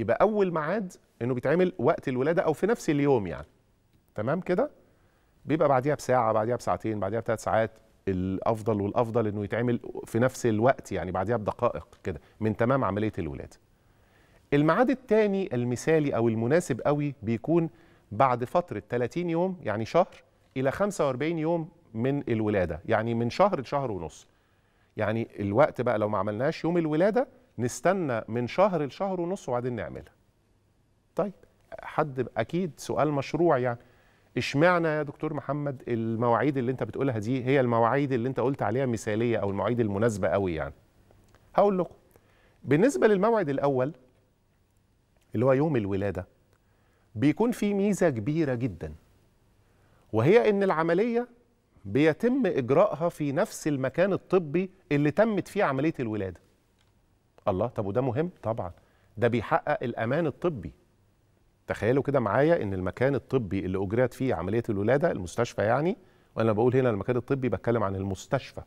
يبقى اول ميعاد انه بيتعمل وقت الولاده او في نفس اليوم يعني تمام كده بيبقى بعديها بساعه بعديها بساعتين بعديها بثلاث ساعات الافضل والافضل انه يتعمل في نفس الوقت يعني بعديها بدقائق كده من تمام عمليه الولاده الميعاد الثاني المثالي او المناسب قوي بيكون بعد فتره 30 يوم يعني شهر الى 45 يوم من الولاده يعني من شهر لشهر ونص يعني الوقت بقى لو ما عملناش يوم الولاده نستنى من شهر لشهر ونص وبعدين نعملها طيب حد اكيد سؤال مشروع يعني اشمعنى يا دكتور محمد المواعيد اللي انت بتقولها دي هي المواعيد اللي انت قلت عليها مثاليه او المواعيد المناسبه قوي يعني هقول لكم بالنسبه للموعد الاول اللي هو يوم الولاده بيكون في ميزه كبيره جدا وهي ان العمليه بيتم اجراءها في نفس المكان الطبي اللي تمت فيه عمليه الولاده الله طب وده مهم طبعا ده بيحقق الامان الطبي تخيلوا كده معايا ان المكان الطبي اللي اجريت فيه عمليه الولاده المستشفى يعني وانا بقول هنا المكان الطبي بتكلم عن المستشفى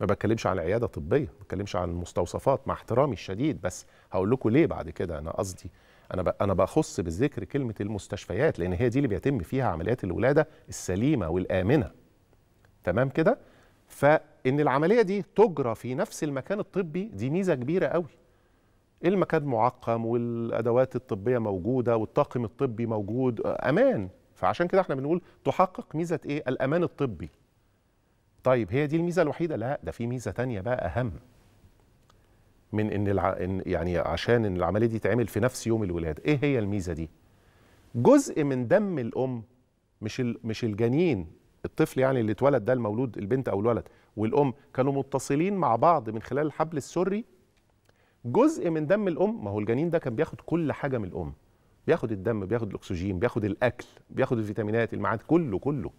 ما بتكلمش عن عياده طبيه ما بتكلمش عن المستوصفات مع احترامي الشديد بس هقول لكم ليه بعد كده انا قصدي انا انا بخص بالذكر كلمه المستشفيات لان هي دي اللي بيتم فيها عمليات الولاده السليمه والامنه تمام كده ف ان العمليه دي تجرى في نفس المكان الطبي دي ميزه كبيره قوي المكان معقم والادوات الطبيه موجوده والطاقم الطبي موجود آه، امان فعشان كده احنا بنقول تحقق ميزه ايه الامان الطبي طيب هي دي الميزه الوحيده لا ده في ميزه تانية بقى اهم من ان الع... يعني عشان ان العمليه دي تعمل في نفس يوم الولاده ايه هي الميزه دي جزء من دم الام مش ال... مش الجنين الطفل يعني اللي اتولد ده المولود البنت او الولد والام كانوا متصلين مع بعض من خلال الحبل السري جزء من دم الام ما هو الجنين ده كان بياخد كل حاجه من الام بياخد الدم بياخد الاكسجين بياخد الاكل بياخد الفيتامينات المعاد كله كله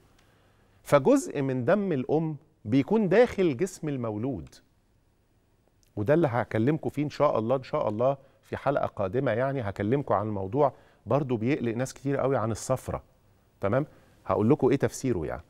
فجزء من دم الام بيكون داخل جسم المولود وده اللي هكلمكم فيه ان شاء الله ان شاء الله في حلقه قادمه يعني هكلمكم عن الموضوع برضو بيقلق ناس كتير قوي عن الصفرة تمام هقول لكم ايه تفسيره يعني